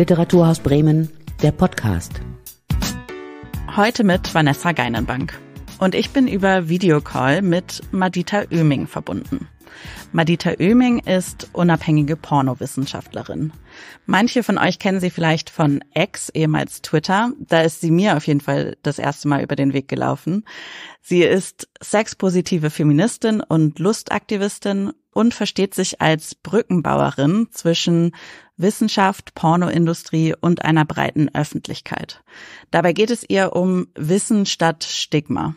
Literaturhaus Bremen, der Podcast. Heute mit Vanessa Geinenbank. Und ich bin über Videocall mit Madita Oeming verbunden. Madita Oeming ist unabhängige Pornowissenschaftlerin. Manche von euch kennen sie vielleicht von X, ehemals Twitter. Da ist sie mir auf jeden Fall das erste Mal über den Weg gelaufen. Sie ist sexpositive Feministin und Lustaktivistin und versteht sich als Brückenbauerin zwischen Wissenschaft, Pornoindustrie und einer breiten Öffentlichkeit. Dabei geht es ihr um Wissen statt Stigma.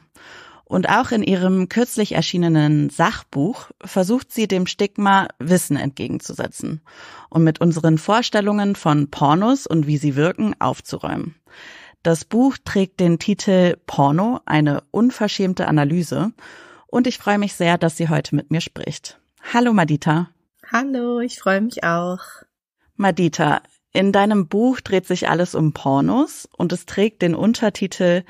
Und auch in ihrem kürzlich erschienenen Sachbuch versucht sie dem Stigma Wissen entgegenzusetzen und mit unseren Vorstellungen von Pornos und wie sie wirken aufzuräumen. Das Buch trägt den Titel Porno, eine unverschämte Analyse. Und ich freue mich sehr, dass sie heute mit mir spricht. Hallo Madita. Hallo, ich freue mich auch. Madita, in deinem Buch dreht sich alles um Pornos und es trägt den Untertitel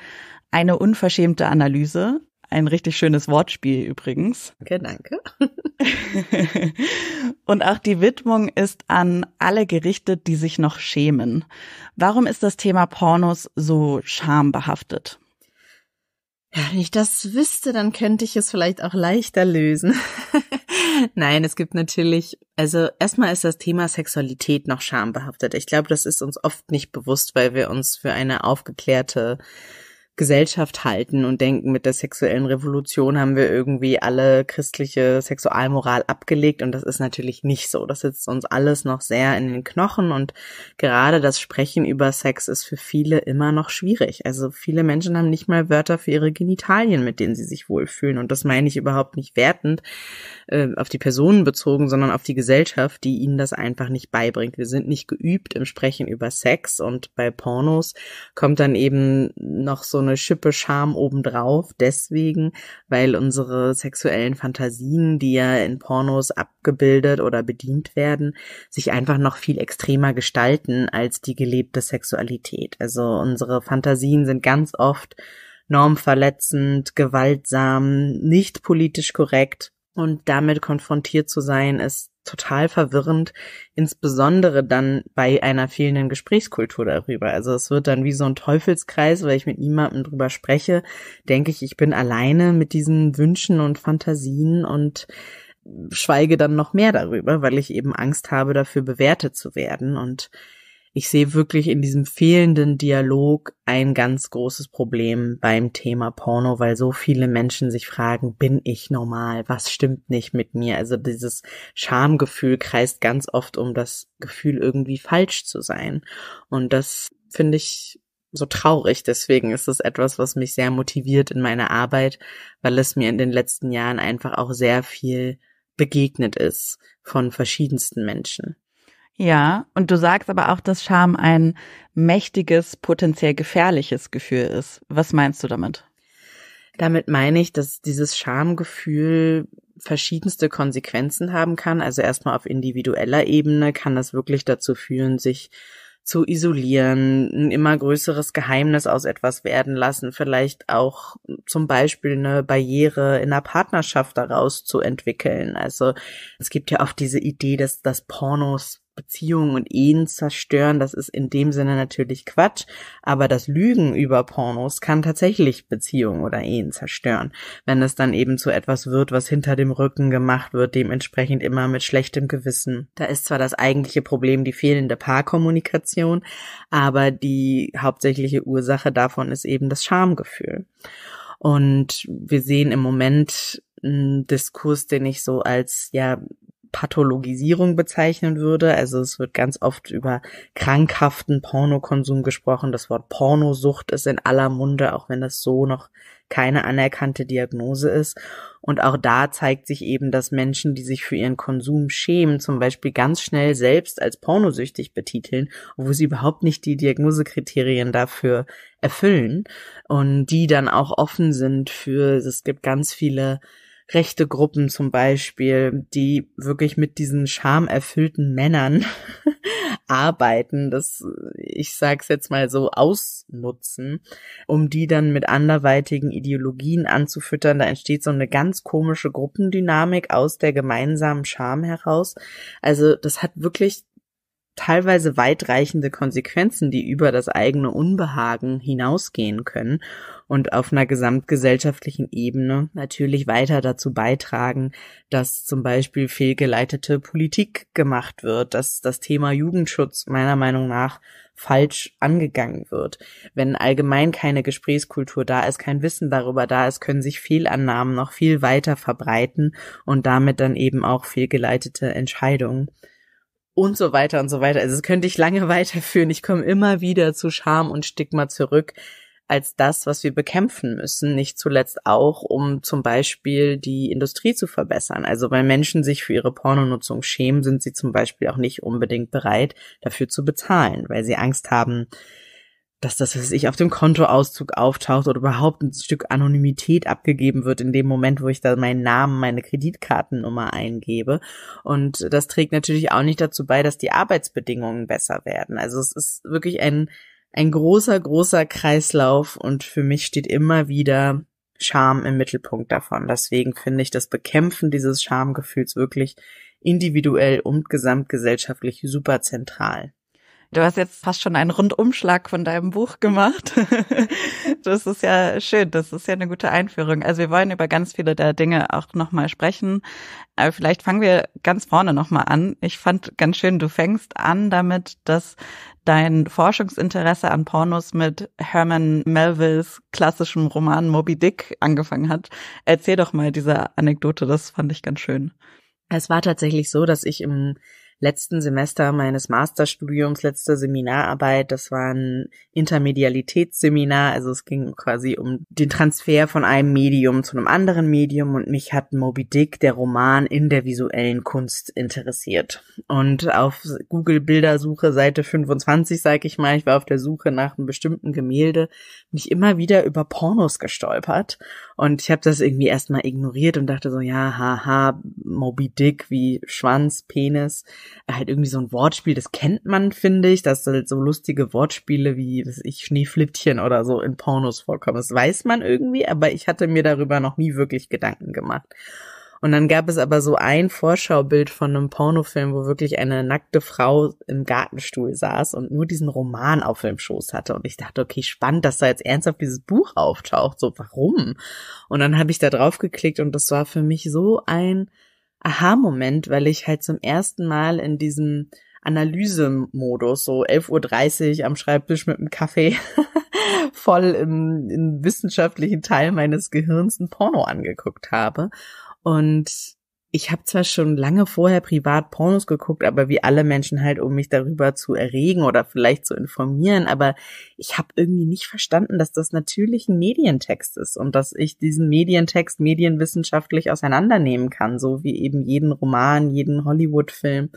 eine unverschämte Analyse. Ein richtig schönes Wortspiel übrigens. Okay, danke. und auch die Widmung ist an alle gerichtet, die sich noch schämen. Warum ist das Thema Pornos so schambehaftet? Ja, wenn ich das wüsste, dann könnte ich es vielleicht auch leichter lösen. Nein, es gibt natürlich, also erstmal ist das Thema Sexualität noch schambehaftet. Ich glaube, das ist uns oft nicht bewusst, weil wir uns für eine aufgeklärte Gesellschaft halten und denken, mit der sexuellen Revolution haben wir irgendwie alle christliche Sexualmoral abgelegt und das ist natürlich nicht so. Das sitzt uns alles noch sehr in den Knochen und gerade das Sprechen über Sex ist für viele immer noch schwierig. Also viele Menschen haben nicht mal Wörter für ihre Genitalien, mit denen sie sich wohlfühlen und das meine ich überhaupt nicht wertend äh, auf die Personen bezogen, sondern auf die Gesellschaft, die ihnen das einfach nicht beibringt. Wir sind nicht geübt im Sprechen über Sex und bei Pornos kommt dann eben noch so eine Schippe Scham obendrauf, deswegen, weil unsere sexuellen Fantasien, die ja in Pornos abgebildet oder bedient werden, sich einfach noch viel extremer gestalten als die gelebte Sexualität. Also unsere Fantasien sind ganz oft normverletzend, gewaltsam, nicht politisch korrekt. Und damit konfrontiert zu sein, ist total verwirrend, insbesondere dann bei einer fehlenden Gesprächskultur darüber. Also es wird dann wie so ein Teufelskreis, weil ich mit niemandem drüber spreche, denke ich, ich bin alleine mit diesen Wünschen und Fantasien und schweige dann noch mehr darüber, weil ich eben Angst habe, dafür bewertet zu werden und ich sehe wirklich in diesem fehlenden Dialog ein ganz großes Problem beim Thema Porno, weil so viele Menschen sich fragen, bin ich normal? Was stimmt nicht mit mir? Also dieses Schamgefühl kreist ganz oft um das Gefühl, irgendwie falsch zu sein. Und das finde ich so traurig. Deswegen ist es etwas, was mich sehr motiviert in meiner Arbeit, weil es mir in den letzten Jahren einfach auch sehr viel begegnet ist von verschiedensten Menschen. Ja, und du sagst aber auch, dass Scham ein mächtiges, potenziell gefährliches Gefühl ist. Was meinst du damit? Damit meine ich, dass dieses Schamgefühl verschiedenste Konsequenzen haben kann. Also erstmal auf individueller Ebene kann das wirklich dazu führen, sich zu isolieren, ein immer größeres Geheimnis aus etwas werden lassen, vielleicht auch zum Beispiel eine Barriere in der Partnerschaft daraus zu entwickeln. Also es gibt ja auch diese Idee, dass das Pornos Beziehungen und Ehen zerstören, das ist in dem Sinne natürlich Quatsch, aber das Lügen über Pornos kann tatsächlich Beziehungen oder Ehen zerstören, wenn es dann eben zu etwas wird, was hinter dem Rücken gemacht wird, dementsprechend immer mit schlechtem Gewissen. Da ist zwar das eigentliche Problem die fehlende Paarkommunikation, aber die hauptsächliche Ursache davon ist eben das Schamgefühl. Und wir sehen im Moment einen Diskurs, den ich so als ja Pathologisierung bezeichnen würde. Also es wird ganz oft über krankhaften Pornokonsum gesprochen. Das Wort Pornosucht ist in aller Munde, auch wenn das so noch keine anerkannte Diagnose ist. Und auch da zeigt sich eben, dass Menschen, die sich für ihren Konsum schämen, zum Beispiel ganz schnell selbst als pornosüchtig betiteln, obwohl sie überhaupt nicht die Diagnosekriterien dafür erfüllen und die dann auch offen sind für, es gibt ganz viele rechte Gruppen zum Beispiel, die wirklich mit diesen schamerfüllten Männern arbeiten, das, ich sag's jetzt mal so, ausnutzen, um die dann mit anderweitigen Ideologien anzufüttern. Da entsteht so eine ganz komische Gruppendynamik aus der gemeinsamen Scham heraus. Also das hat wirklich teilweise weitreichende Konsequenzen, die über das eigene Unbehagen hinausgehen können und auf einer gesamtgesellschaftlichen Ebene natürlich weiter dazu beitragen, dass zum Beispiel fehlgeleitete Politik gemacht wird, dass das Thema Jugendschutz meiner Meinung nach falsch angegangen wird. Wenn allgemein keine Gesprächskultur da ist, kein Wissen darüber da ist, können sich Fehlannahmen noch viel weiter verbreiten und damit dann eben auch fehlgeleitete Entscheidungen und so weiter und so weiter. Also das könnte ich lange weiterführen. Ich komme immer wieder zu Scham und Stigma zurück als das, was wir bekämpfen müssen, nicht zuletzt auch, um zum Beispiel die Industrie zu verbessern. Also weil Menschen sich für ihre Pornonutzung schämen, sind sie zum Beispiel auch nicht unbedingt bereit, dafür zu bezahlen, weil sie Angst haben, dass das, was ich auf dem Kontoauszug auftaucht oder überhaupt ein Stück Anonymität abgegeben wird in dem Moment, wo ich da meinen Namen, meine Kreditkartennummer eingebe. Und das trägt natürlich auch nicht dazu bei, dass die Arbeitsbedingungen besser werden. Also es ist wirklich ein, ein großer, großer Kreislauf und für mich steht immer wieder Scham im Mittelpunkt davon. Deswegen finde ich das Bekämpfen dieses Schamgefühls wirklich individuell und gesamtgesellschaftlich super zentral. Du hast jetzt fast schon einen Rundumschlag von deinem Buch gemacht. das ist ja schön. Das ist ja eine gute Einführung. Also wir wollen über ganz viele der Dinge auch nochmal sprechen. Aber vielleicht fangen wir ganz vorne nochmal an. Ich fand ganz schön, du fängst an damit, dass dein Forschungsinteresse an Pornos mit Herman Melvilles klassischem Roman Moby Dick angefangen hat. Erzähl doch mal diese Anekdote. Das fand ich ganz schön. Es war tatsächlich so, dass ich im letzten Semester meines Masterstudiums, letzte Seminararbeit. Das war ein Intermedialitätsseminar. Also es ging quasi um den Transfer von einem Medium zu einem anderen Medium und mich hat Moby Dick, der Roman, in der visuellen Kunst interessiert. Und auf Google Bildersuche Seite 25, sag ich mal, ich war auf der Suche nach einem bestimmten Gemälde, mich immer wieder über Pornos gestolpert und ich habe das irgendwie erstmal ignoriert und dachte so, ja, haha, Moby Dick wie Schwanz, Penis, halt irgendwie so ein Wortspiel, das kennt man, finde ich, dass halt so lustige Wortspiele wie, was ich, Schneeflittchen oder so in Pornos vorkommen. Das weiß man irgendwie, aber ich hatte mir darüber noch nie wirklich Gedanken gemacht. Und dann gab es aber so ein Vorschaubild von einem Pornofilm, wo wirklich eine nackte Frau im Gartenstuhl saß und nur diesen Roman auf dem Schoß hatte. Und ich dachte, okay, spannend, dass da jetzt ernsthaft dieses Buch auftaucht. So, warum? Und dann habe ich da drauf geklickt und das war für mich so ein Aha-Moment, weil ich halt zum ersten Mal in diesem Analysemodus, so 11.30 Uhr am Schreibtisch mit einem Kaffee, voll im, im, wissenschaftlichen Teil meines Gehirns ein Porno angeguckt habe und ich habe zwar schon lange vorher privat Pornos geguckt, aber wie alle Menschen halt, um mich darüber zu erregen oder vielleicht zu informieren, aber ich habe irgendwie nicht verstanden, dass das natürlich ein Medientext ist und dass ich diesen Medientext medienwissenschaftlich auseinandernehmen kann, so wie eben jeden Roman, jeden Hollywood-Film.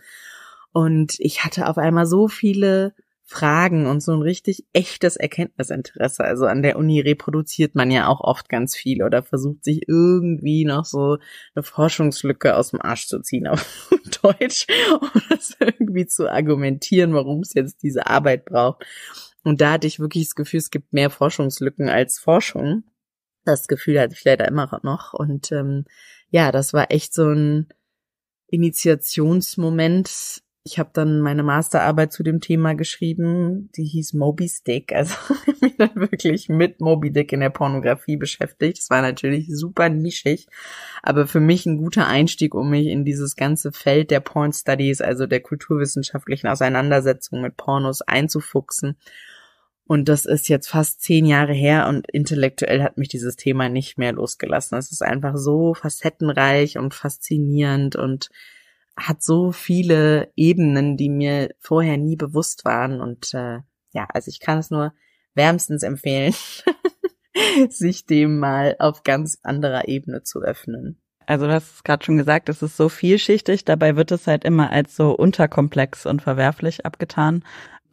Und ich hatte auf einmal so viele Fragen und so ein richtig echtes Erkenntnisinteresse. Also an der Uni reproduziert man ja auch oft ganz viel oder versucht sich irgendwie noch so eine Forschungslücke aus dem Arsch zu ziehen auf Deutsch, und das irgendwie zu argumentieren, warum es jetzt diese Arbeit braucht. Und da hatte ich wirklich das Gefühl, es gibt mehr Forschungslücken als Forschung. Das Gefühl hatte ich leider immer noch. Und ähm, ja, das war echt so ein Initiationsmoment, ich habe dann meine Masterarbeit zu dem Thema geschrieben, die hieß Moby Dick. Also ich mich dann wirklich mit Moby Dick in der Pornografie beschäftigt. Das war natürlich super nischig, aber für mich ein guter Einstieg, um mich in dieses ganze Feld der Porn Studies, also der kulturwissenschaftlichen Auseinandersetzung mit Pornos einzufuchsen. Und das ist jetzt fast zehn Jahre her und intellektuell hat mich dieses Thema nicht mehr losgelassen. Es ist einfach so facettenreich und faszinierend und hat so viele Ebenen, die mir vorher nie bewusst waren. Und äh, ja, also ich kann es nur wärmstens empfehlen, sich dem mal auf ganz anderer Ebene zu öffnen. Also du hast es gerade schon gesagt, es ist so vielschichtig, dabei wird es halt immer als so unterkomplex und verwerflich abgetan.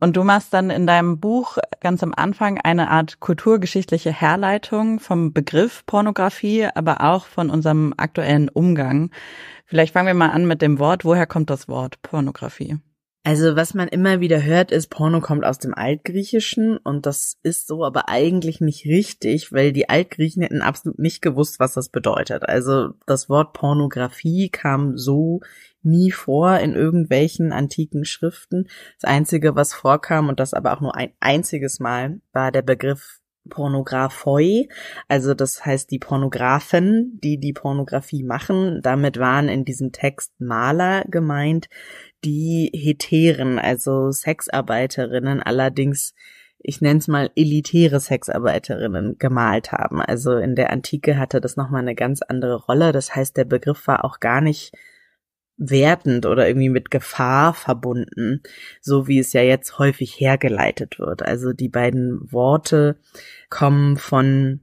Und du machst dann in deinem Buch ganz am Anfang eine Art kulturgeschichtliche Herleitung vom Begriff Pornografie, aber auch von unserem aktuellen Umgang. Vielleicht fangen wir mal an mit dem Wort. Woher kommt das Wort Pornografie? Also was man immer wieder hört, ist, Porno kommt aus dem Altgriechischen und das ist so aber eigentlich nicht richtig, weil die Altgriechen hätten absolut nicht gewusst, was das bedeutet. Also das Wort Pornografie kam so nie vor in irgendwelchen antiken Schriften. Das Einzige, was vorkam, und das aber auch nur ein einziges Mal, war der Begriff Pornographoi, also das heißt die Pornografen, die die Pornografie machen. Damit waren in diesem Text Maler gemeint, die Heteren, also Sexarbeiterinnen, allerdings ich nenne es mal elitäre Sexarbeiterinnen gemalt haben. Also in der Antike hatte das nochmal eine ganz andere Rolle. Das heißt, der Begriff war auch gar nicht wertend oder irgendwie mit Gefahr verbunden, so wie es ja jetzt häufig hergeleitet wird. Also die beiden Worte kommen von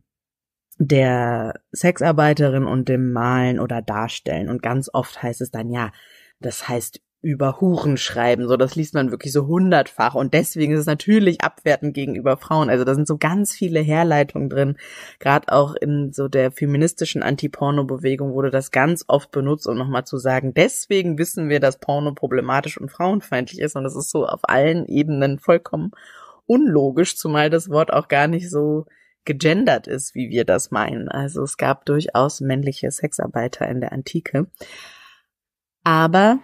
der Sexarbeiterin und dem Malen oder Darstellen. Und ganz oft heißt es dann ja, das heißt über Huren schreiben. So, das liest man wirklich so hundertfach. Und deswegen ist es natürlich abwertend gegenüber Frauen. Also da sind so ganz viele Herleitungen drin. Gerade auch in so der feministischen Anti-Porno-Bewegung wurde das ganz oft benutzt, um nochmal zu sagen, deswegen wissen wir, dass Porno problematisch und frauenfeindlich ist. Und das ist so auf allen Ebenen vollkommen unlogisch, zumal das Wort auch gar nicht so gegendert ist, wie wir das meinen. Also es gab durchaus männliche Sexarbeiter in der Antike. Aber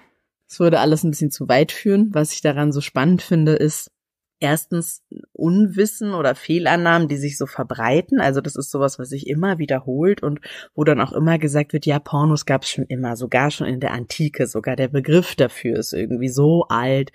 es würde alles ein bisschen zu weit führen. Was ich daran so spannend finde, ist, erstens Unwissen oder Fehlannahmen, die sich so verbreiten. Also das ist sowas, was sich immer wiederholt und wo dann auch immer gesagt wird, ja, Pornos gab es schon immer, sogar schon in der Antike, sogar der Begriff dafür ist irgendwie so alt.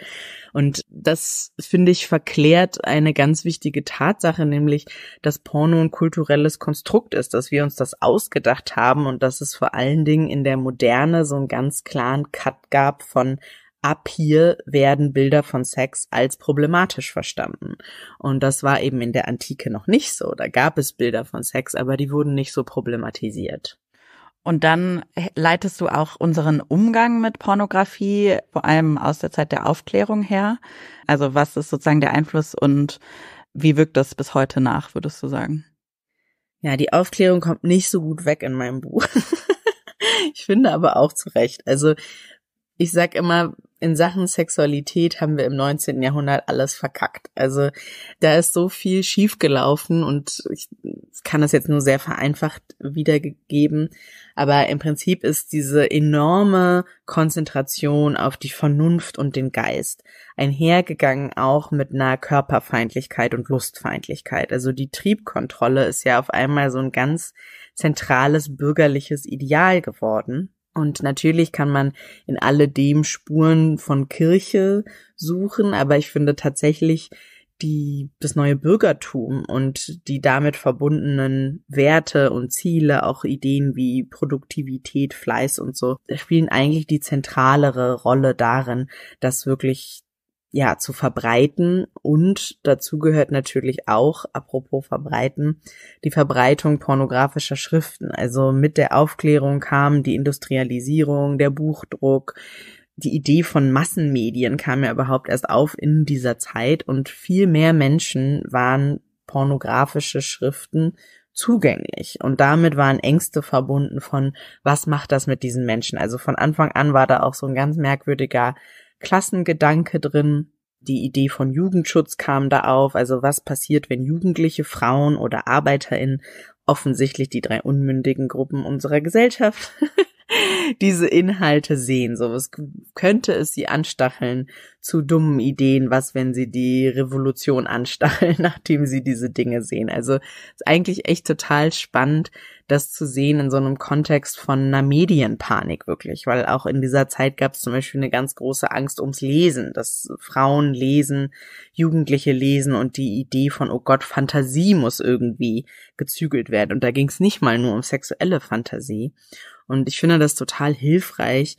Und das, finde ich, verklärt eine ganz wichtige Tatsache, nämlich, dass Porno ein kulturelles Konstrukt ist, dass wir uns das ausgedacht haben und dass es vor allen Dingen in der Moderne so einen ganz klaren Cut gab von ab hier werden Bilder von Sex als problematisch verstanden. Und das war eben in der Antike noch nicht so. Da gab es Bilder von Sex, aber die wurden nicht so problematisiert. Und dann äh, leitest du auch unseren Umgang mit Pornografie, vor allem aus der Zeit der Aufklärung her. Also was ist sozusagen der Einfluss und wie wirkt das bis heute nach, würdest du sagen? Ja, die Aufklärung kommt nicht so gut weg in meinem Buch. ich finde aber auch zu Recht. Also ich sag immer, in Sachen Sexualität haben wir im 19. Jahrhundert alles verkackt. Also da ist so viel schiefgelaufen und ich kann das jetzt nur sehr vereinfacht wiedergegeben. Aber im Prinzip ist diese enorme Konzentration auf die Vernunft und den Geist einhergegangen auch mit einer Körperfeindlichkeit und Lustfeindlichkeit. Also die Triebkontrolle ist ja auf einmal so ein ganz zentrales bürgerliches Ideal geworden. Und natürlich kann man in alledem Spuren von Kirche suchen, aber ich finde tatsächlich die, das neue Bürgertum und die damit verbundenen Werte und Ziele, auch Ideen wie Produktivität, Fleiß und so, spielen eigentlich die zentralere Rolle darin, dass wirklich ja, zu verbreiten. Und dazu gehört natürlich auch, apropos verbreiten, die Verbreitung pornografischer Schriften. Also mit der Aufklärung kam die Industrialisierung, der Buchdruck. Die Idee von Massenmedien kam ja überhaupt erst auf in dieser Zeit und viel mehr Menschen waren pornografische Schriften zugänglich. Und damit waren Ängste verbunden von, was macht das mit diesen Menschen? Also von Anfang an war da auch so ein ganz merkwürdiger Klassengedanke drin. Die Idee von Jugendschutz kam da auf, also was passiert, wenn Jugendliche, Frauen oder ArbeiterInnen, offensichtlich die drei unmündigen Gruppen unserer Gesellschaft, diese Inhalte sehen. So was könnte es sie anstacheln zu dummen Ideen, was wenn sie die Revolution anstacheln, nachdem sie diese Dinge sehen. Also ist eigentlich echt total spannend, das zu sehen in so einem Kontext von einer Medienpanik wirklich, weil auch in dieser Zeit gab es zum Beispiel eine ganz große Angst ums Lesen, dass Frauen lesen, Jugendliche lesen und die Idee von, oh Gott, Fantasie muss irgendwie gezügelt werden. Und da ging es nicht mal nur um sexuelle Fantasie. Und ich finde das total hilfreich,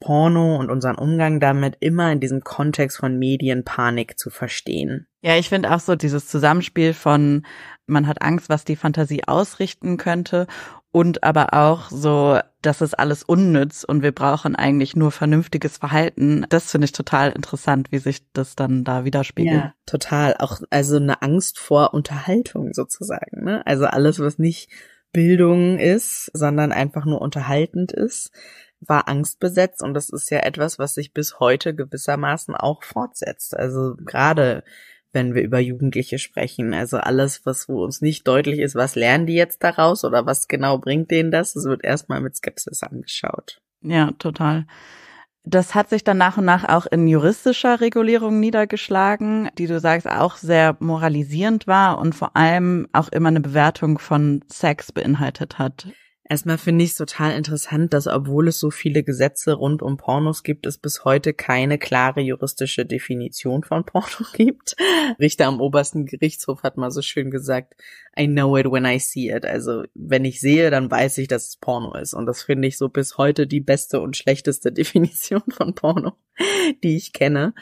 Porno und unseren Umgang damit immer in diesem Kontext von Medienpanik zu verstehen. Ja, ich finde auch so dieses Zusammenspiel von, man hat Angst, was die Fantasie ausrichten könnte und aber auch so, das ist alles unnütz und wir brauchen eigentlich nur vernünftiges Verhalten. Das finde ich total interessant, wie sich das dann da widerspiegelt. Ja, total. Auch also eine Angst vor Unterhaltung sozusagen. Ne? Also alles, was nicht Bildung ist, sondern einfach nur unterhaltend ist, war angstbesetzt und das ist ja etwas, was sich bis heute gewissermaßen auch fortsetzt. Also gerade wenn wir über Jugendliche sprechen. Also alles, was wo uns nicht deutlich ist, was lernen die jetzt daraus oder was genau bringt denen das, es wird erstmal mit Skepsis angeschaut. Ja, total. Das hat sich dann nach und nach auch in juristischer Regulierung niedergeschlagen, die du sagst auch sehr moralisierend war und vor allem auch immer eine Bewertung von Sex beinhaltet hat. Erstmal finde ich es total interessant, dass obwohl es so viele Gesetze rund um Pornos gibt, es bis heute keine klare juristische Definition von Porno gibt. Richter am obersten Gerichtshof hat mal so schön gesagt, I know it when I see it. Also wenn ich sehe, dann weiß ich, dass es Porno ist. Und das finde ich so bis heute die beste und schlechteste Definition von Porno, die ich kenne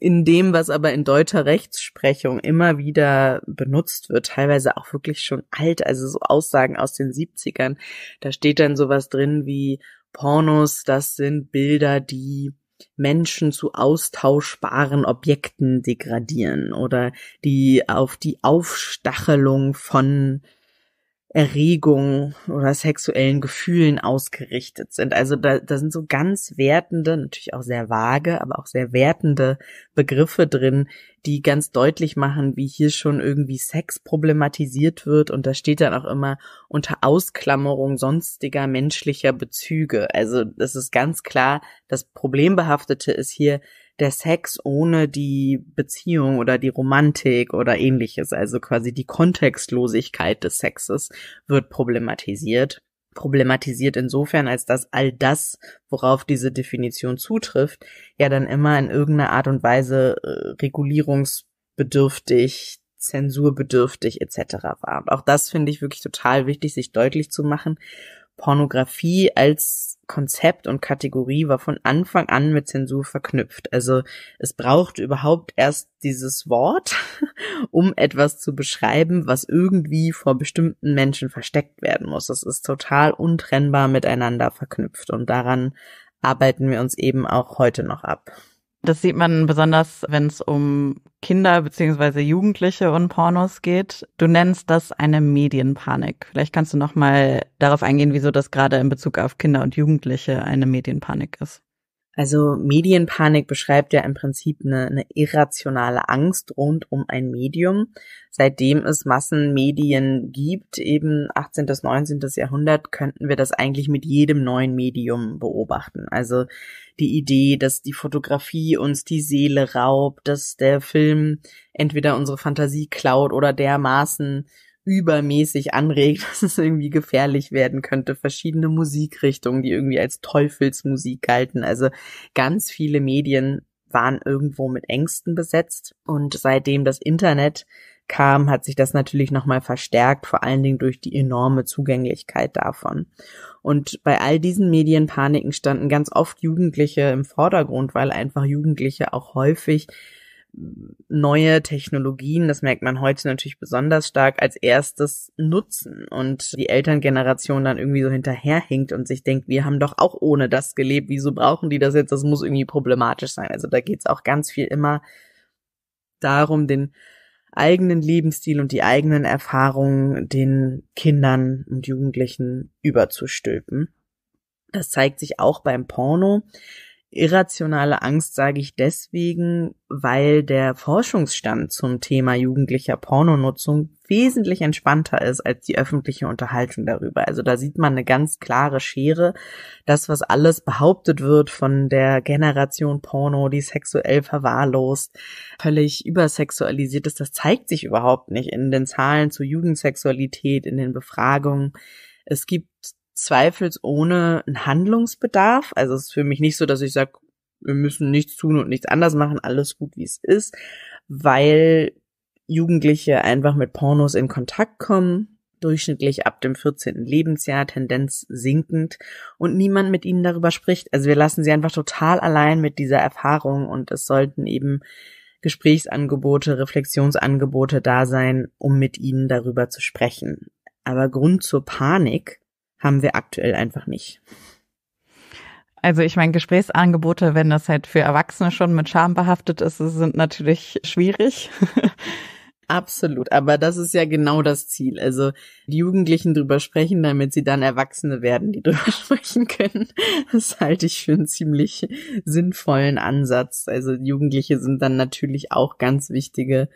in dem, was aber in deutscher Rechtsprechung immer wieder benutzt wird, teilweise auch wirklich schon alt, also so Aussagen aus den 70ern. Da steht dann sowas drin wie Pornos, das sind Bilder, die Menschen zu austauschbaren Objekten degradieren oder die auf die Aufstachelung von Erregung oder sexuellen Gefühlen ausgerichtet sind. Also da, da sind so ganz wertende, natürlich auch sehr vage, aber auch sehr wertende Begriffe drin, die ganz deutlich machen, wie hier schon irgendwie Sex problematisiert wird. Und da steht dann auch immer unter Ausklammerung sonstiger menschlicher Bezüge. Also das ist ganz klar, das Problembehaftete ist hier, der Sex ohne die Beziehung oder die Romantik oder ähnliches, also quasi die Kontextlosigkeit des Sexes wird problematisiert. Problematisiert insofern, als dass all das, worauf diese Definition zutrifft, ja dann immer in irgendeiner Art und Weise äh, regulierungsbedürftig zensurbedürftig etc. war. Und auch das finde ich wirklich total wichtig, sich deutlich zu machen. Pornografie als Konzept und Kategorie war von Anfang an mit Zensur verknüpft. Also es braucht überhaupt erst dieses Wort, um etwas zu beschreiben, was irgendwie vor bestimmten Menschen versteckt werden muss. Das ist total untrennbar miteinander verknüpft und daran arbeiten wir uns eben auch heute noch ab. Das sieht man besonders, wenn es um Kinder beziehungsweise Jugendliche und Pornos geht. Du nennst das eine Medienpanik. Vielleicht kannst du noch mal darauf eingehen, wieso das gerade in Bezug auf Kinder und Jugendliche eine Medienpanik ist. Also Medienpanik beschreibt ja im Prinzip eine, eine, irrationale Angst rund um ein Medium. Seitdem es Massenmedien gibt, eben 18. bis 19. Jahrhundert, könnten wir das eigentlich mit jedem neuen Medium beobachten. Also die Idee, dass die Fotografie uns die Seele raubt, dass der Film entweder unsere Fantasie klaut oder dermaßen übermäßig anregt, dass es irgendwie gefährlich werden könnte. Verschiedene Musikrichtungen, die irgendwie als Teufelsmusik galten. Also ganz viele Medien waren irgendwo mit Ängsten besetzt. Und seitdem das Internet kam, hat sich das natürlich nochmal verstärkt, vor allen Dingen durch die enorme Zugänglichkeit davon. Und bei all diesen Medienpaniken standen ganz oft Jugendliche im Vordergrund, weil einfach Jugendliche auch häufig neue Technologien, das merkt man heute natürlich besonders stark, als erstes nutzen und die Elterngeneration dann irgendwie so hinterherhinkt und sich denkt, wir haben doch auch ohne das gelebt, wieso brauchen die das jetzt? Das muss irgendwie problematisch sein. Also da geht's auch ganz viel immer darum, den eigenen Lebensstil und die eigenen Erfahrungen den Kindern und Jugendlichen überzustülpen. Das zeigt sich auch beim Porno. Irrationale Angst sage ich deswegen, weil der Forschungsstand zum Thema jugendlicher Pornonutzung wesentlich entspannter ist als die öffentliche Unterhaltung darüber. Also da sieht man eine ganz klare Schere. Das, was alles behauptet wird von der Generation Porno, die sexuell verwahrlost, völlig übersexualisiert ist, das zeigt sich überhaupt nicht in den Zahlen zur Jugendsexualität, in den Befragungen. Es gibt zweifelsohne einen Handlungsbedarf. Also es ist für mich nicht so, dass ich sage, wir müssen nichts tun und nichts anders machen, alles gut, wie es ist, weil Jugendliche einfach mit Pornos in Kontakt kommen, durchschnittlich ab dem 14. Lebensjahr, Tendenz sinkend und niemand mit ihnen darüber spricht. Also wir lassen sie einfach total allein mit dieser Erfahrung und es sollten eben Gesprächsangebote, Reflexionsangebote da sein, um mit ihnen darüber zu sprechen. Aber Grund zur Panik haben wir aktuell einfach nicht. Also ich meine, Gesprächsangebote, wenn das halt für Erwachsene schon mit Scham behaftet ist, sind natürlich schwierig. Absolut, aber das ist ja genau das Ziel. Also die Jugendlichen drüber sprechen, damit sie dann Erwachsene werden, die drüber sprechen können. Das halte ich für einen ziemlich sinnvollen Ansatz. Also Jugendliche sind dann natürlich auch ganz wichtige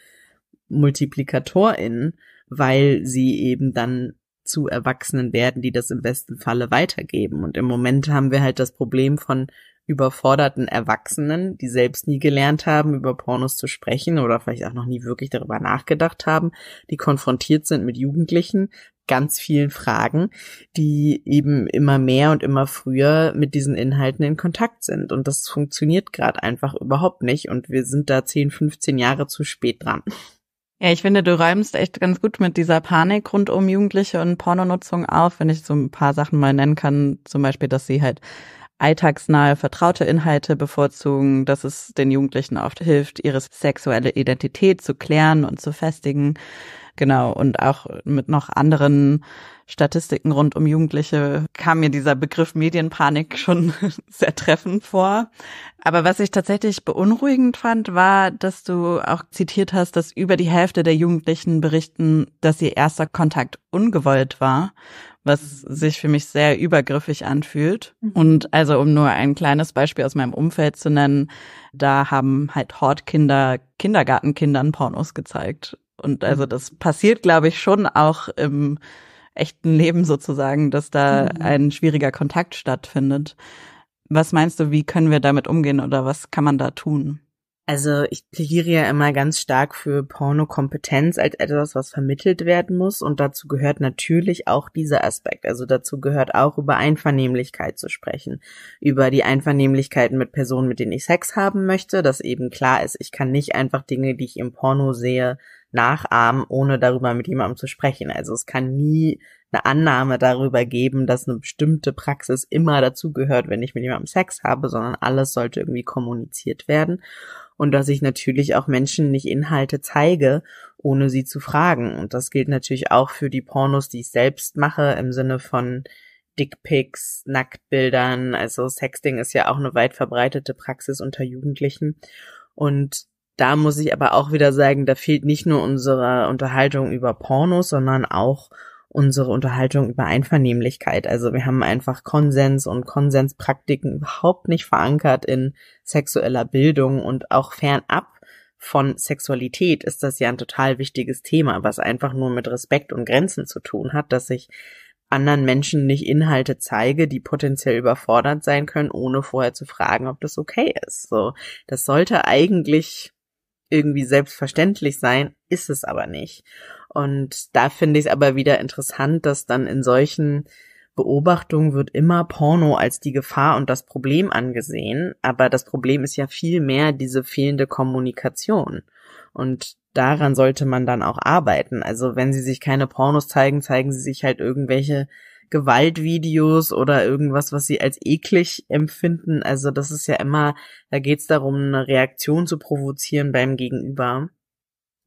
MultiplikatorInnen, weil sie eben dann zu Erwachsenen werden, die das im besten Falle weitergeben. Und im Moment haben wir halt das Problem von überforderten Erwachsenen, die selbst nie gelernt haben, über Pornos zu sprechen oder vielleicht auch noch nie wirklich darüber nachgedacht haben, die konfrontiert sind mit Jugendlichen, ganz vielen Fragen, die eben immer mehr und immer früher mit diesen Inhalten in Kontakt sind. Und das funktioniert gerade einfach überhaupt nicht. Und wir sind da 10, 15 Jahre zu spät dran. Ja, ich finde, du räumst echt ganz gut mit dieser Panik rund um Jugendliche und Pornonutzung auf, wenn ich so ein paar Sachen mal nennen kann. Zum Beispiel, dass sie halt alltagsnahe, vertraute Inhalte bevorzugen, dass es den Jugendlichen oft hilft, ihre sexuelle Identität zu klären und zu festigen. Genau, und auch mit noch anderen Statistiken rund um Jugendliche kam mir dieser Begriff Medienpanik schon sehr treffend vor. Aber was ich tatsächlich beunruhigend fand, war, dass du auch zitiert hast, dass über die Hälfte der Jugendlichen berichten, dass ihr erster Kontakt ungewollt war, was sich für mich sehr übergriffig anfühlt. Mhm. Und also, um nur ein kleines Beispiel aus meinem Umfeld zu nennen, da haben halt Hortkinder Kindergartenkindern Pornos gezeigt. Und also mhm. das passiert, glaube ich, schon auch im echten Leben sozusagen, dass da mhm. ein schwieriger Kontakt stattfindet. Was meinst du, wie können wir damit umgehen oder was kann man da tun? Also ich plädiere ja immer ganz stark für Pornokompetenz als etwas, was vermittelt werden muss. Und dazu gehört natürlich auch dieser Aspekt. Also dazu gehört auch über Einvernehmlichkeit zu sprechen. Über die Einvernehmlichkeiten mit Personen, mit denen ich Sex haben möchte. Dass eben klar ist, ich kann nicht einfach Dinge, die ich im Porno sehe, nachahmen, ohne darüber mit jemandem zu sprechen. Also es kann nie eine Annahme darüber geben, dass eine bestimmte Praxis immer dazugehört, wenn ich mit jemandem Sex habe, sondern alles sollte irgendwie kommuniziert werden. Und dass ich natürlich auch Menschen nicht Inhalte zeige, ohne sie zu fragen. Und das gilt natürlich auch für die Pornos, die ich selbst mache, im Sinne von Dickpics, Nacktbildern. Also Sexting ist ja auch eine weit verbreitete Praxis unter Jugendlichen. Und da muss ich aber auch wieder sagen, da fehlt nicht nur unsere Unterhaltung über Pornos, sondern auch unsere Unterhaltung über Einvernehmlichkeit. Also wir haben einfach Konsens und Konsenspraktiken überhaupt nicht verankert in sexueller Bildung und auch fernab von Sexualität ist das ja ein total wichtiges Thema, was einfach nur mit Respekt und Grenzen zu tun hat, dass ich anderen Menschen nicht Inhalte zeige, die potenziell überfordert sein können, ohne vorher zu fragen, ob das okay ist. So, das sollte eigentlich irgendwie selbstverständlich sein, ist es aber nicht. Und da finde ich es aber wieder interessant, dass dann in solchen Beobachtungen wird immer Porno als die Gefahr und das Problem angesehen, aber das Problem ist ja viel mehr diese fehlende Kommunikation. Und daran sollte man dann auch arbeiten. Also wenn sie sich keine Pornos zeigen, zeigen sie sich halt irgendwelche Gewaltvideos oder irgendwas, was sie als eklig empfinden. Also das ist ja immer, da geht's darum, eine Reaktion zu provozieren beim Gegenüber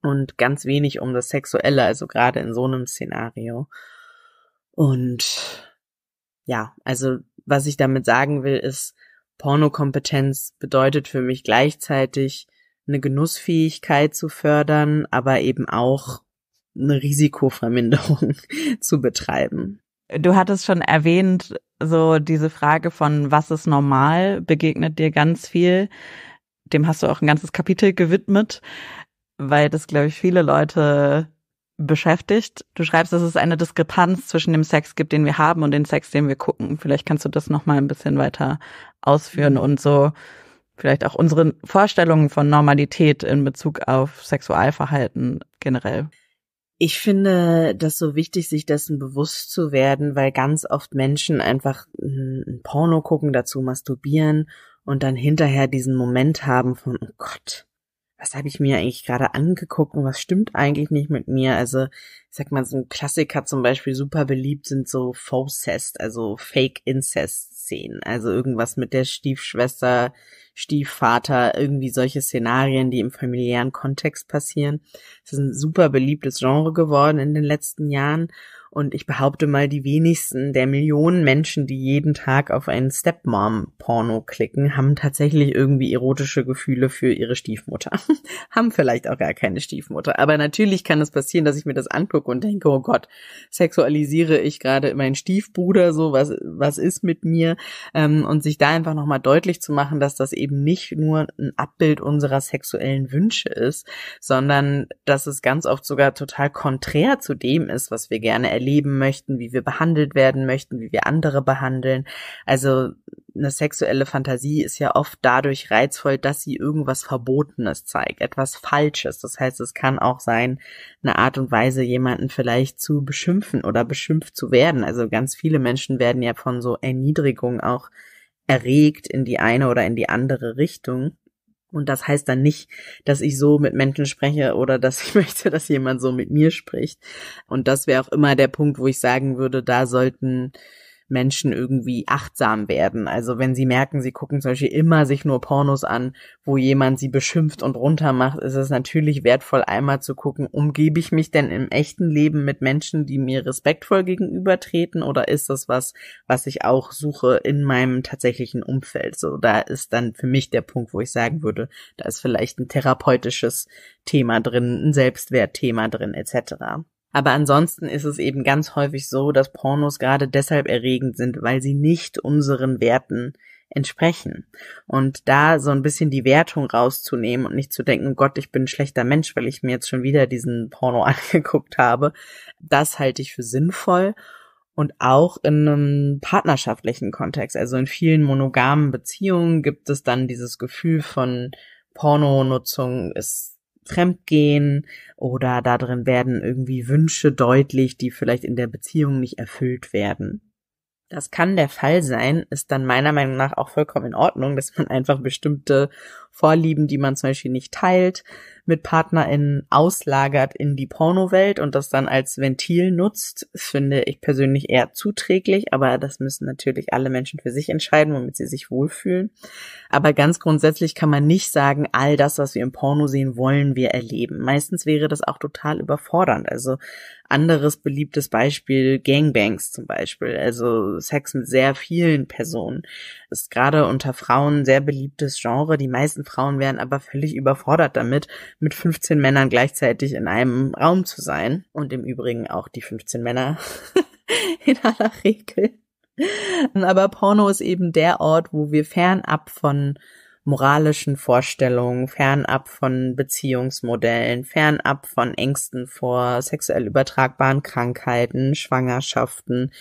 und ganz wenig um das Sexuelle, also gerade in so einem Szenario. Und ja, also was ich damit sagen will, ist, Pornokompetenz bedeutet für mich gleichzeitig eine Genussfähigkeit zu fördern, aber eben auch eine Risikoverminderung zu betreiben. Du hattest schon erwähnt, so diese Frage von was ist normal, begegnet dir ganz viel. Dem hast du auch ein ganzes Kapitel gewidmet, weil das, glaube ich, viele Leute beschäftigt. Du schreibst, dass es eine Diskrepanz zwischen dem Sex gibt, den wir haben und dem Sex, den wir gucken. Vielleicht kannst du das nochmal ein bisschen weiter ausführen mhm. und so vielleicht auch unsere Vorstellungen von Normalität in Bezug auf Sexualverhalten generell ich finde das so wichtig, sich dessen bewusst zu werden, weil ganz oft Menschen einfach ein Porno gucken, dazu masturbieren und dann hinterher diesen Moment haben von, oh Gott, was habe ich mir eigentlich gerade angeguckt und was stimmt eigentlich nicht mit mir? Also, ich sag mal, so ein Klassiker zum Beispiel super beliebt sind so Faux-Cest, also Fake-Incest Szenen. Also irgendwas mit der Stiefschwester, Stiefvater, irgendwie solche Szenarien, die im familiären Kontext passieren. Es ist ein super beliebtes Genre geworden in den letzten Jahren und ich behaupte mal, die wenigsten der Millionen Menschen, die jeden Tag auf einen Stepmom-Porno klicken, haben tatsächlich irgendwie erotische Gefühle für ihre Stiefmutter. haben vielleicht auch gar keine Stiefmutter. Aber natürlich kann es passieren, dass ich mir das angucke und denke, oh Gott, sexualisiere ich gerade meinen Stiefbruder, so was, was ist mit mir? Ähm, und sich da einfach nochmal deutlich zu machen, dass das eben nicht nur ein Abbild unserer sexuellen Wünsche ist, sondern dass es ganz oft sogar total konträr zu dem ist, was wir gerne erleben erleben möchten, wie wir behandelt werden möchten, wie wir andere behandeln. Also eine sexuelle Fantasie ist ja oft dadurch reizvoll, dass sie irgendwas Verbotenes zeigt, etwas Falsches. Das heißt, es kann auch sein, eine Art und Weise, jemanden vielleicht zu beschimpfen oder beschimpft zu werden. Also ganz viele Menschen werden ja von so Erniedrigung auch erregt in die eine oder in die andere Richtung. Und das heißt dann nicht, dass ich so mit Menschen spreche oder dass ich möchte, dass jemand so mit mir spricht. Und das wäre auch immer der Punkt, wo ich sagen würde, da sollten Menschen irgendwie achtsam werden. Also wenn sie merken, sie gucken zum Beispiel immer sich nur Pornos an, wo jemand sie beschimpft und runtermacht, ist es natürlich wertvoll, einmal zu gucken, umgebe ich mich denn im echten Leben mit Menschen, die mir respektvoll gegenübertreten oder ist das was, was ich auch suche in meinem tatsächlichen Umfeld? So, da ist dann für mich der Punkt, wo ich sagen würde, da ist vielleicht ein therapeutisches Thema drin, ein Selbstwertthema drin, etc. Aber ansonsten ist es eben ganz häufig so, dass Pornos gerade deshalb erregend sind, weil sie nicht unseren Werten entsprechen. Und da so ein bisschen die Wertung rauszunehmen und nicht zu denken, Gott, ich bin ein schlechter Mensch, weil ich mir jetzt schon wieder diesen Porno angeguckt habe, das halte ich für sinnvoll. Und auch in einem partnerschaftlichen Kontext, also in vielen monogamen Beziehungen gibt es dann dieses Gefühl von Pornonutzung ist Fremdgehen oder darin werden irgendwie Wünsche deutlich, die vielleicht in der Beziehung nicht erfüllt werden. Das kann der Fall sein, ist dann meiner Meinung nach auch vollkommen in Ordnung, dass man einfach bestimmte Vorlieben, die man zum Beispiel nicht teilt, mit PartnerInnen auslagert in die Pornowelt und das dann als Ventil nutzt, finde ich persönlich eher zuträglich, aber das müssen natürlich alle Menschen für sich entscheiden, womit sie sich wohlfühlen. Aber ganz grundsätzlich kann man nicht sagen, all das, was wir im Porno sehen, wollen wir erleben. Meistens wäre das auch total überfordernd. Also anderes beliebtes Beispiel Gangbangs zum Beispiel, also Sex mit sehr vielen Personen. ist gerade unter Frauen ein sehr beliebtes Genre. Die meisten Frauen wären aber völlig überfordert damit, mit 15 Männern gleichzeitig in einem Raum zu sein. Und im Übrigen auch die 15 Männer in aller Regel. Aber Porno ist eben der Ort, wo wir fernab von moralischen Vorstellungen, fernab von Beziehungsmodellen, fernab von Ängsten vor sexuell übertragbaren Krankheiten, Schwangerschaften,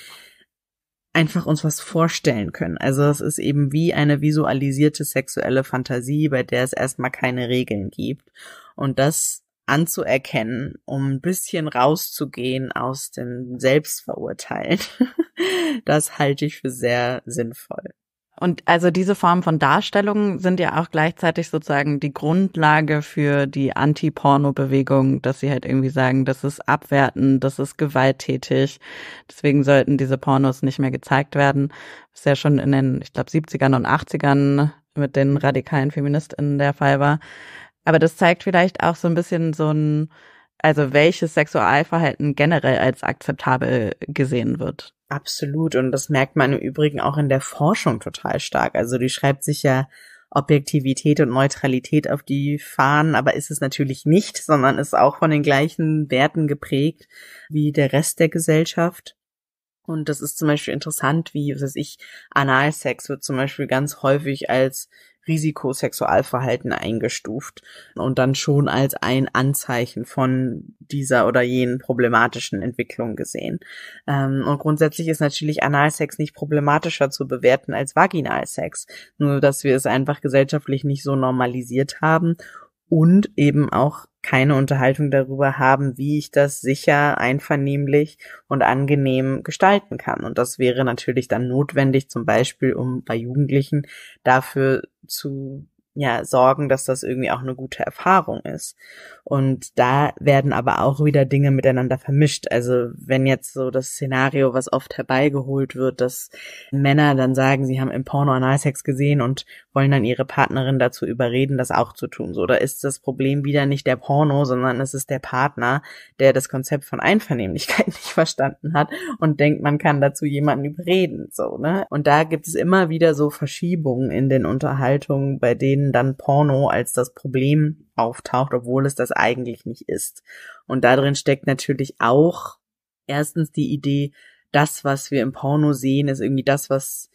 einfach uns was vorstellen können. Also es ist eben wie eine visualisierte sexuelle Fantasie, bei der es erstmal keine Regeln gibt und das anzuerkennen, um ein bisschen rauszugehen aus dem Selbstverurteilen. das halte ich für sehr sinnvoll. Und also diese Form von Darstellungen sind ja auch gleichzeitig sozusagen die Grundlage für die Anti-Porno-Bewegung, dass sie halt irgendwie sagen, das ist abwertend, das ist gewalttätig. Deswegen sollten diese Pornos nicht mehr gezeigt werden. ist ja schon in den, ich glaube, 70ern und 80ern mit den radikalen FeministInnen der Fall war. Aber das zeigt vielleicht auch so ein bisschen so ein, also welches Sexualverhalten generell als akzeptabel gesehen wird. Absolut. Und das merkt man im Übrigen auch in der Forschung total stark. Also die schreibt sich ja Objektivität und Neutralität auf die Fahnen, aber ist es natürlich nicht, sondern ist auch von den gleichen Werten geprägt wie der Rest der Gesellschaft. Und das ist zum Beispiel interessant, wie, was weiß ich, Analsex wird zum Beispiel ganz häufig als Risikosexualverhalten eingestuft und dann schon als ein Anzeichen von dieser oder jenen problematischen Entwicklung gesehen. Ähm, und grundsätzlich ist natürlich Analsex nicht problematischer zu bewerten als Vaginalsex, nur dass wir es einfach gesellschaftlich nicht so normalisiert haben und eben auch keine Unterhaltung darüber haben, wie ich das sicher, einvernehmlich und angenehm gestalten kann. Und das wäre natürlich dann notwendig, zum Beispiel, um bei Jugendlichen dafür zu ja sorgen, dass das irgendwie auch eine gute Erfahrung ist. Und da werden aber auch wieder Dinge miteinander vermischt. Also wenn jetzt so das Szenario, was oft herbeigeholt wird, dass Männer dann sagen, sie haben im Porno Analsex gesehen und wollen dann ihre Partnerin dazu überreden, das auch zu tun. So, da ist das Problem wieder nicht der Porno, sondern es ist der Partner, der das Konzept von Einvernehmlichkeit nicht verstanden hat und denkt, man kann dazu jemanden überreden. So, ne? Und da gibt es immer wieder so Verschiebungen in den Unterhaltungen, bei denen wenn dann Porno als das Problem auftaucht, obwohl es das eigentlich nicht ist. Und darin steckt natürlich auch erstens die Idee, das, was wir im Porno sehen, ist irgendwie das, was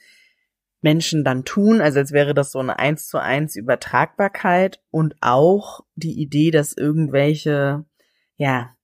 Menschen dann tun, also als wäre das so eine eins zu eins Übertragbarkeit und auch die Idee, dass irgendwelche, ja,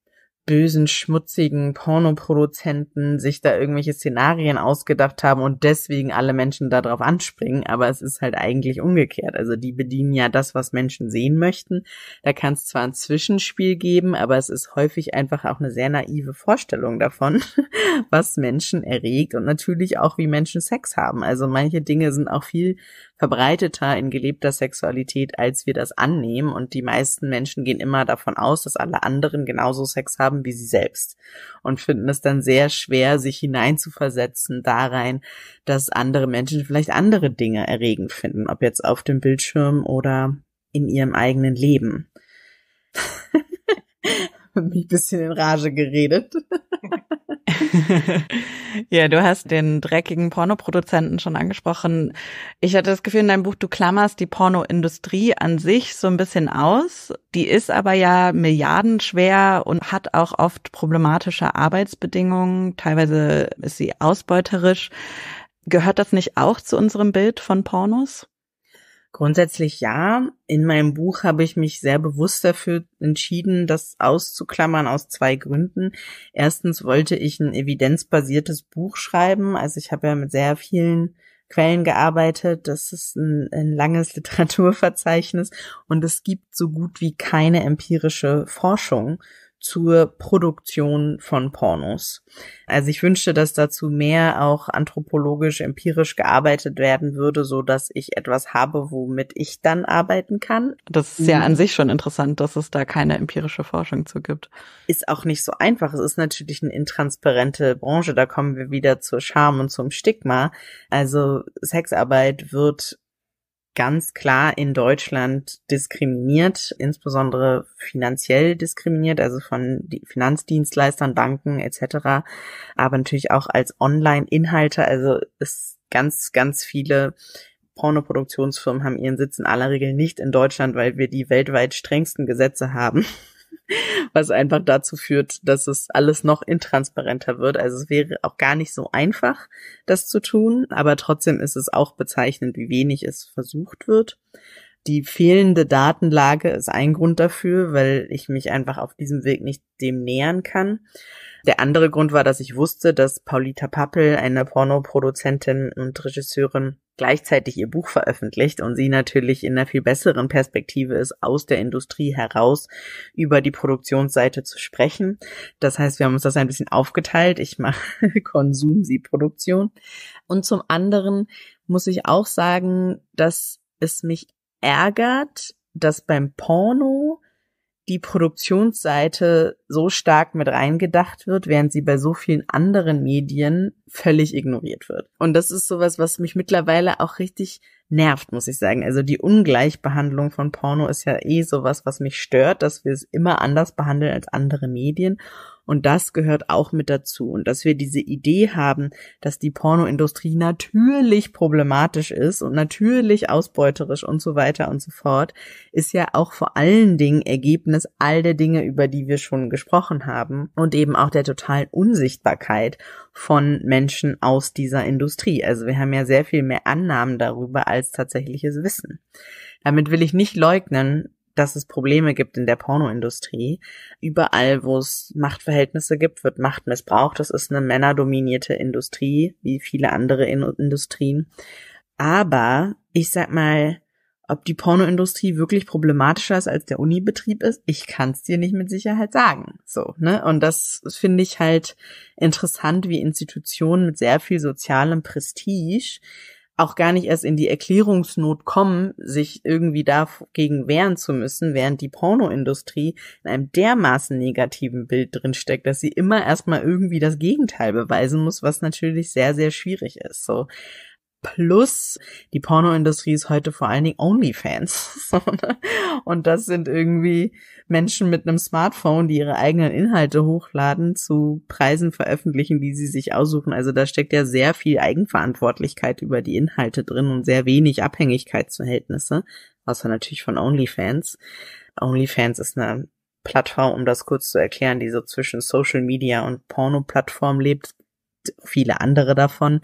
bösen, schmutzigen Pornoproduzenten sich da irgendwelche Szenarien ausgedacht haben und deswegen alle Menschen darauf anspringen, aber es ist halt eigentlich umgekehrt. Also die bedienen ja das, was Menschen sehen möchten. Da kann es zwar ein Zwischenspiel geben, aber es ist häufig einfach auch eine sehr naive Vorstellung davon, was Menschen erregt und natürlich auch, wie Menschen Sex haben. Also manche Dinge sind auch viel verbreiteter in gelebter Sexualität, als wir das annehmen. Und die meisten Menschen gehen immer davon aus, dass alle anderen genauso Sex haben wie sie selbst und finden es dann sehr schwer, sich hineinzuversetzen da rein, dass andere Menschen vielleicht andere Dinge erregend finden, ob jetzt auf dem Bildschirm oder in ihrem eigenen Leben. mich ein bisschen in Rage geredet. ja, du hast den dreckigen Pornoproduzenten schon angesprochen. Ich hatte das Gefühl in deinem Buch, du klammerst die Pornoindustrie an sich so ein bisschen aus. Die ist aber ja milliardenschwer und hat auch oft problematische Arbeitsbedingungen. Teilweise ist sie ausbeuterisch. Gehört das nicht auch zu unserem Bild von Pornos? Grundsätzlich ja. In meinem Buch habe ich mich sehr bewusst dafür entschieden, das auszuklammern aus zwei Gründen. Erstens wollte ich ein evidenzbasiertes Buch schreiben. Also ich habe ja mit sehr vielen Quellen gearbeitet. Das ist ein, ein langes Literaturverzeichnis und es gibt so gut wie keine empirische Forschung zur Produktion von Pornos. Also ich wünschte, dass dazu mehr auch anthropologisch, empirisch gearbeitet werden würde, so dass ich etwas habe, womit ich dann arbeiten kann. Das ist ja mhm. an sich schon interessant, dass es da keine empirische Forschung zu gibt. Ist auch nicht so einfach. Es ist natürlich eine intransparente Branche. Da kommen wir wieder zur Scham und zum Stigma. Also Sexarbeit wird ganz klar in Deutschland diskriminiert, insbesondere finanziell diskriminiert, also von Finanzdienstleistern, Banken etc., aber natürlich auch als Online-Inhalte. Also es ganz, ganz viele Pornoproduktionsfirmen haben ihren Sitz in aller Regel nicht in Deutschland, weil wir die weltweit strengsten Gesetze haben. was einfach dazu führt, dass es alles noch intransparenter wird. Also es wäre auch gar nicht so einfach, das zu tun, aber trotzdem ist es auch bezeichnend, wie wenig es versucht wird. Die fehlende Datenlage ist ein Grund dafür, weil ich mich einfach auf diesem Weg nicht dem nähern kann. Der andere Grund war, dass ich wusste, dass Paulita Pappel, eine Pornoproduzentin und Regisseurin, gleichzeitig ihr Buch veröffentlicht und sie natürlich in einer viel besseren Perspektive ist, aus der Industrie heraus über die Produktionsseite zu sprechen. Das heißt, wir haben uns das ein bisschen aufgeteilt. Ich mache Konsum, sie Produktion. Und zum anderen muss ich auch sagen, dass es mich ärgert, dass beim Porno die Produktionsseite so stark mit reingedacht wird, während sie bei so vielen anderen Medien völlig ignoriert wird. Und das ist sowas, was mich mittlerweile auch richtig nervt, muss ich sagen. Also die Ungleichbehandlung von Porno ist ja eh sowas, was mich stört, dass wir es immer anders behandeln als andere Medien. Und das gehört auch mit dazu. Und dass wir diese Idee haben, dass die Pornoindustrie natürlich problematisch ist und natürlich ausbeuterisch und so weiter und so fort, ist ja auch vor allen Dingen Ergebnis all der Dinge, über die wir schon gesprochen haben und eben auch der totalen Unsichtbarkeit von Menschen aus dieser Industrie. Also wir haben ja sehr viel mehr Annahmen darüber, als als tatsächliches Wissen. Damit will ich nicht leugnen, dass es Probleme gibt in der Pornoindustrie. Überall, wo es Machtverhältnisse gibt, wird Macht missbraucht. Das ist eine männerdominierte Industrie, wie viele andere in Industrien. Aber ich sag mal, ob die Pornoindustrie wirklich problematischer ist als der Unibetrieb ist, ich kann es dir nicht mit Sicherheit sagen. So, ne? Und das finde ich halt interessant, wie Institutionen mit sehr viel sozialem Prestige auch gar nicht erst in die Erklärungsnot kommen, sich irgendwie dagegen wehren zu müssen, während die Pornoindustrie in einem dermaßen negativen Bild drinsteckt, dass sie immer erstmal irgendwie das Gegenteil beweisen muss, was natürlich sehr, sehr schwierig ist. So. Plus, die Pornoindustrie ist heute vor allen Dingen OnlyFans. Ne? und das sind irgendwie Menschen mit einem Smartphone, die ihre eigenen Inhalte hochladen, zu Preisen veröffentlichen, die sie sich aussuchen. Also da steckt ja sehr viel Eigenverantwortlichkeit über die Inhalte drin und sehr wenig Abhängigkeitsverhältnisse, außer natürlich von OnlyFans. OnlyFans ist eine Plattform, um das kurz zu erklären, die so zwischen Social Media und Porno-Plattform lebt. Viele andere davon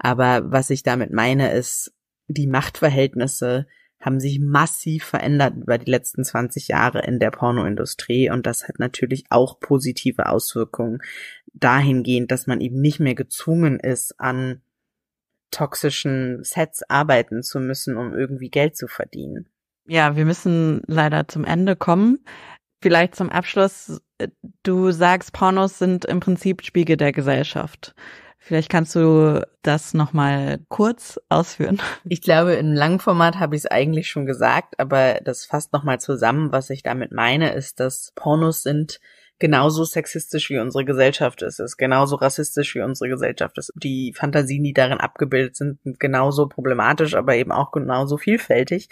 aber was ich damit meine, ist, die Machtverhältnisse haben sich massiv verändert über die letzten 20 Jahre in der Pornoindustrie und das hat natürlich auch positive Auswirkungen dahingehend, dass man eben nicht mehr gezwungen ist, an toxischen Sets arbeiten zu müssen, um irgendwie Geld zu verdienen. Ja, wir müssen leider zum Ende kommen. Vielleicht zum Abschluss. Du sagst, Pornos sind im Prinzip Spiegel der Gesellschaft. Vielleicht kannst du das nochmal kurz ausführen. Ich glaube, im langen Format habe ich es eigentlich schon gesagt, aber das fasst nochmal zusammen. Was ich damit meine, ist, dass Pornos sind genauso sexistisch wie unsere Gesellschaft ist, ist genauso rassistisch wie unsere Gesellschaft ist. Die Fantasien, die darin abgebildet sind, sind genauso problematisch, aber eben auch genauso vielfältig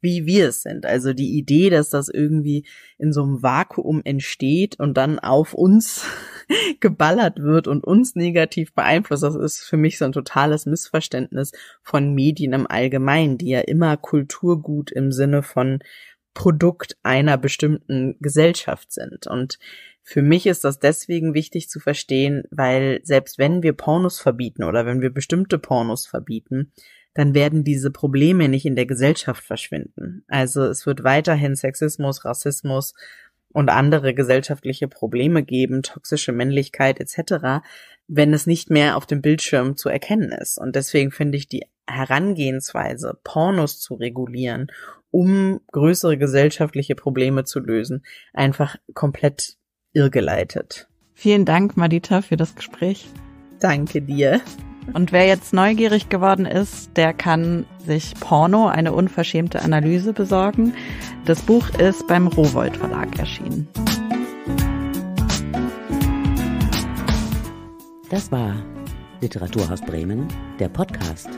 wie wir es sind. Also die Idee, dass das irgendwie in so einem Vakuum entsteht und dann auf uns geballert wird und uns negativ beeinflusst, das ist für mich so ein totales Missverständnis von Medien im Allgemeinen, die ja immer Kulturgut im Sinne von Produkt einer bestimmten Gesellschaft sind. Und für mich ist das deswegen wichtig zu verstehen, weil selbst wenn wir Pornos verbieten oder wenn wir bestimmte Pornos verbieten, dann werden diese Probleme nicht in der Gesellschaft verschwinden. Also es wird weiterhin Sexismus, Rassismus und andere gesellschaftliche Probleme geben, toxische Männlichkeit etc., wenn es nicht mehr auf dem Bildschirm zu erkennen ist. Und deswegen finde ich die Herangehensweise, Pornos zu regulieren, um größere gesellschaftliche Probleme zu lösen, einfach komplett irrgeleitet. Vielen Dank, Madita, für das Gespräch. Danke dir. Und wer jetzt neugierig geworden ist, der kann sich Porno, eine unverschämte Analyse besorgen. Das Buch ist beim Rowold Verlag erschienen. Das war Literaturhaus Bremen, der Podcast.